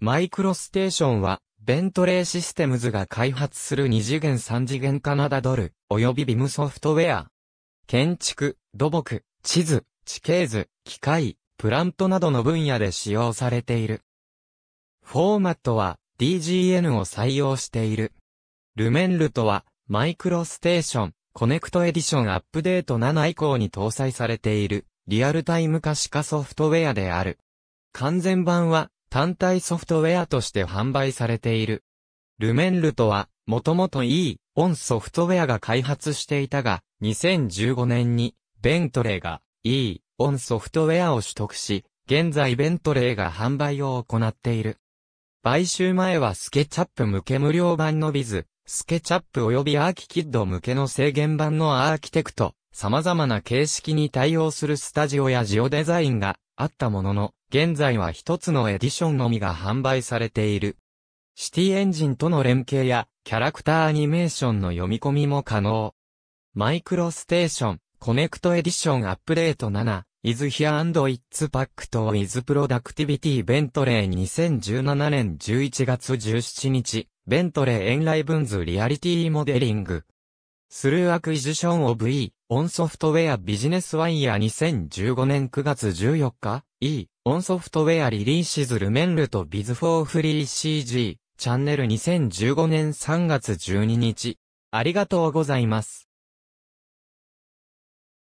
マイクロステーションは、ベントレーシステムズが開発する二次元三次元カナダドル、及びビムソフトウェア。建築、土木、地図、地形図、機械、プラントなどの分野で使用されている。フォーマットは DGN を採用している。ルメンルとは、マイクロステーション、コネクトエディションアップデート7以降に搭載されている、リアルタイム可視化ソフトウェアである。完全版は、単体ソフトウェアとして販売されている。ルメンルとは、もともと E、オンソフトウェアが開発していたが、2015年に、ベントレーが E、オンソフトウェアを取得し、現在ベントレーが販売を行っている。買収前はスケチャップ向け無料版のビズ、スケチャップ及びアーキキッド向けの制限版のアーキテクト、様々な形式に対応するスタジオやジオデザインがあったものの、現在は一つのエディションのみが販売されている。シティエンジンとの連携や、キャラクターアニメーションの読み込みも可能。マイクロステーション、コネクトエディションアップデート7、is here and it's packed with productivity ベントレー2017年11月17日、ベントレーエンライブンズリアリティモデリング。スルーアクイジションブイー。オンソフトウェアビジネスワイヤー2015年9月14日、E、オンソフトウェアリリーシズルメンルとビズフォーフリー CG、チャンネル2015年3月12日。ありがとうございます。